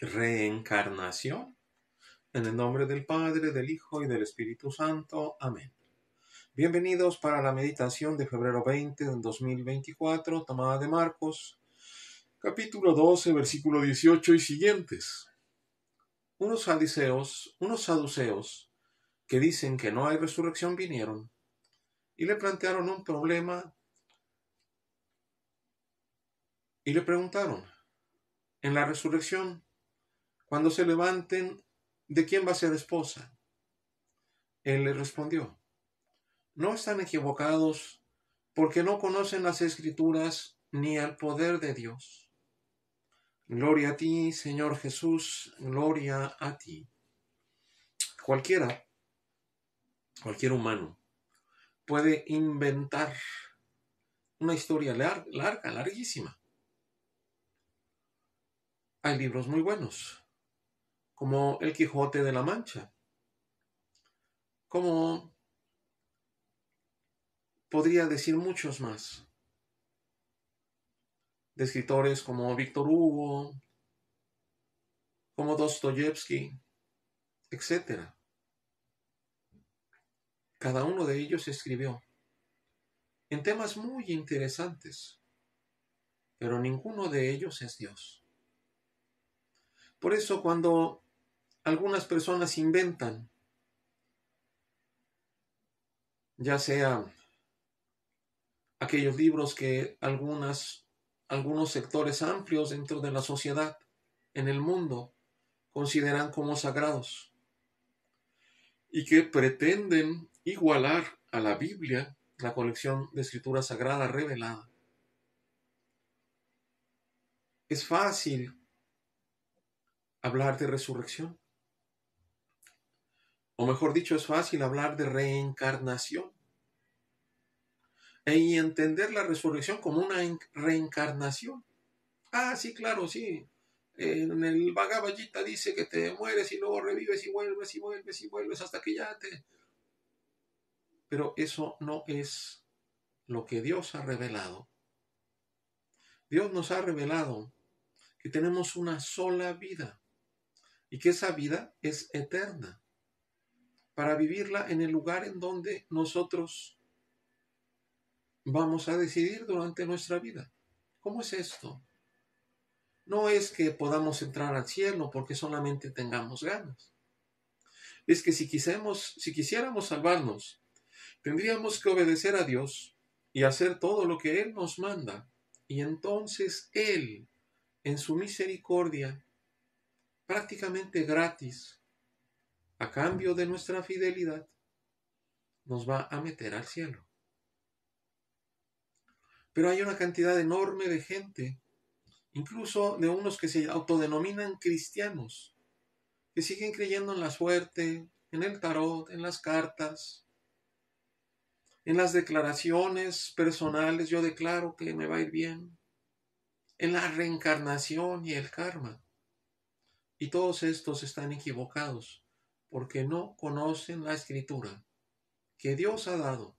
reencarnación. En el nombre del Padre, del Hijo y del Espíritu Santo. Amén. Bienvenidos para la meditación de febrero 20 de 2024, tomada de Marcos, capítulo 12, versículo 18 y siguientes. Unos saduceos, unos saduceos que dicen que no hay resurrección vinieron y le plantearon un problema y le preguntaron, ¿en la resurrección cuando se levanten, ¿de quién va a ser esposa? Él le respondió, no están equivocados porque no conocen las escrituras ni al poder de Dios. Gloria a ti, Señor Jesús, gloria a ti. Cualquiera, cualquier humano, puede inventar una historia larga, larga larguísima. Hay libros muy buenos, como El Quijote de la Mancha, como podría decir muchos más, de escritores como Víctor Hugo, como Dostoyevsky, etc. Cada uno de ellos escribió en temas muy interesantes, pero ninguno de ellos es Dios. Por eso cuando algunas personas inventan, ya sea aquellos libros que algunas, algunos sectores amplios dentro de la sociedad, en el mundo, consideran como sagrados y que pretenden igualar a la Biblia, la colección de escritura sagrada revelada. Es fácil hablar de resurrección. O mejor dicho, es fácil hablar de reencarnación. Y e entender la resurrección como una reencarnación. Ah, sí, claro, sí. En el Vagaballita dice que te mueres y luego revives y vuelves y vuelves y vuelves hasta que ya te... Pero eso no es lo que Dios ha revelado. Dios nos ha revelado que tenemos una sola vida y que esa vida es eterna para vivirla en el lugar en donde nosotros vamos a decidir durante nuestra vida. ¿Cómo es esto? No es que podamos entrar al cielo porque solamente tengamos ganas. Es que si, si quisiéramos salvarnos, tendríamos que obedecer a Dios y hacer todo lo que Él nos manda. Y entonces Él, en su misericordia, prácticamente gratis, a cambio de nuestra fidelidad, nos va a meter al cielo. Pero hay una cantidad enorme de gente, incluso de unos que se autodenominan cristianos, que siguen creyendo en la suerte, en el tarot, en las cartas, en las declaraciones personales, yo declaro que me va a ir bien, en la reencarnación y el karma. Y todos estos están equivocados porque no conocen la escritura que Dios ha dado,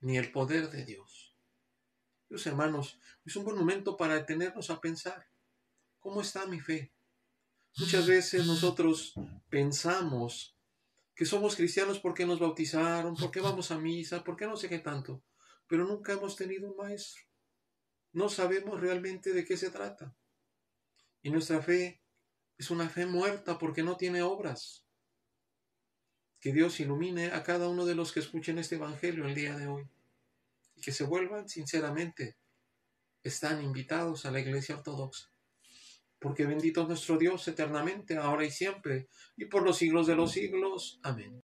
ni el poder de Dios. dios hermanos, es un buen momento para detenernos a pensar, ¿cómo está mi fe? Muchas veces nosotros pensamos que somos cristianos porque nos bautizaron, porque vamos a misa, porque no sé qué tanto, pero nunca hemos tenido un maestro. No sabemos realmente de qué se trata. Y nuestra fe es una fe muerta porque no tiene obras. Que Dios ilumine a cada uno de los que escuchen este Evangelio el día de hoy y que se vuelvan sinceramente. Están invitados a la Iglesia Ortodoxa. Porque bendito es nuestro Dios eternamente, ahora y siempre, y por los siglos de los siglos. Amén.